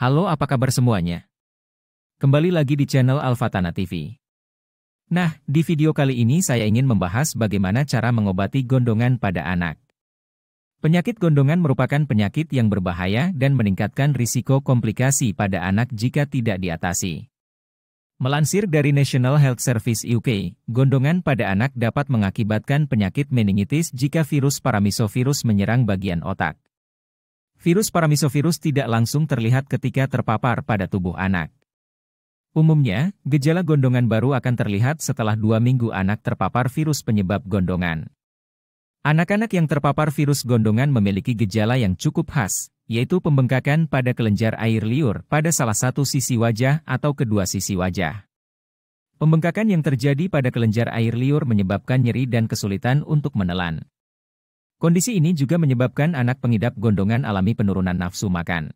Halo apa kabar semuanya? Kembali lagi di channel Alfatana TV. Nah, di video kali ini saya ingin membahas bagaimana cara mengobati gondongan pada anak. Penyakit gondongan merupakan penyakit yang berbahaya dan meningkatkan risiko komplikasi pada anak jika tidak diatasi. Melansir dari National Health Service UK, gondongan pada anak dapat mengakibatkan penyakit meningitis jika virus paramisovirus menyerang bagian otak. Virus paramisovirus tidak langsung terlihat ketika terpapar pada tubuh anak. Umumnya, gejala gondongan baru akan terlihat setelah dua minggu anak terpapar virus penyebab gondongan. Anak-anak yang terpapar virus gondongan memiliki gejala yang cukup khas, yaitu pembengkakan pada kelenjar air liur pada salah satu sisi wajah atau kedua sisi wajah. Pembengkakan yang terjadi pada kelenjar air liur menyebabkan nyeri dan kesulitan untuk menelan. Kondisi ini juga menyebabkan anak pengidap gondongan alami penurunan nafsu makan.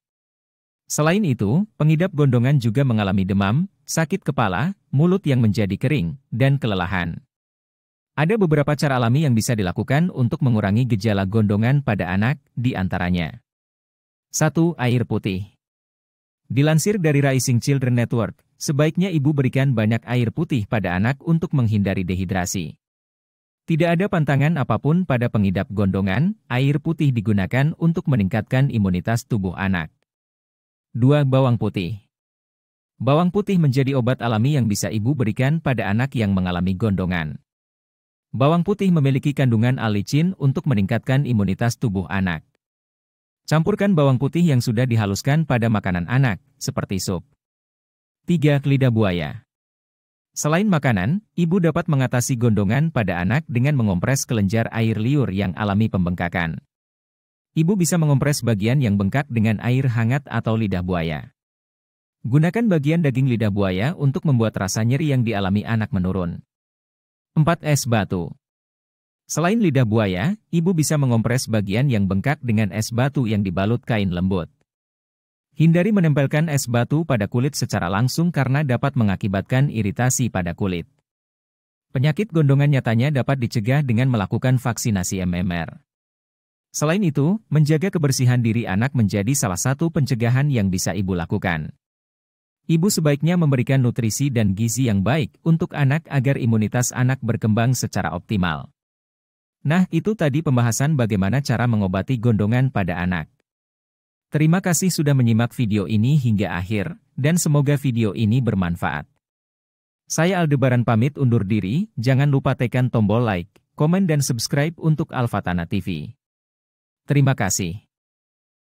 Selain itu, pengidap gondongan juga mengalami demam, sakit kepala, mulut yang menjadi kering, dan kelelahan. Ada beberapa cara alami yang bisa dilakukan untuk mengurangi gejala gondongan pada anak, di antaranya. 1. Air putih Dilansir dari Rising Children Network, sebaiknya ibu berikan banyak air putih pada anak untuk menghindari dehidrasi. Tidak ada pantangan apapun pada pengidap gondongan, air putih digunakan untuk meningkatkan imunitas tubuh anak. 2. Bawang putih Bawang putih menjadi obat alami yang bisa ibu berikan pada anak yang mengalami gondongan. Bawang putih memiliki kandungan alicin untuk meningkatkan imunitas tubuh anak. Campurkan bawang putih yang sudah dihaluskan pada makanan anak, seperti sup. 3. Lidah buaya Selain makanan, ibu dapat mengatasi gondongan pada anak dengan mengompres kelenjar air liur yang alami pembengkakan. Ibu bisa mengompres bagian yang bengkak dengan air hangat atau lidah buaya. Gunakan bagian daging lidah buaya untuk membuat rasa nyeri yang dialami anak menurun. 4. Es batu Selain lidah buaya, ibu bisa mengompres bagian yang bengkak dengan es batu yang dibalut kain lembut. Hindari menempelkan es batu pada kulit secara langsung karena dapat mengakibatkan iritasi pada kulit. Penyakit gondongan nyatanya dapat dicegah dengan melakukan vaksinasi MMR. Selain itu, menjaga kebersihan diri anak menjadi salah satu pencegahan yang bisa ibu lakukan. Ibu sebaiknya memberikan nutrisi dan gizi yang baik untuk anak agar imunitas anak berkembang secara optimal. Nah, itu tadi pembahasan bagaimana cara mengobati gondongan pada anak. Terima kasih sudah menyimak video ini hingga akhir, dan semoga video ini bermanfaat. Saya Aldebaran pamit undur diri, jangan lupa tekan tombol like, komen dan subscribe untuk Alfatana TV. Terima kasih.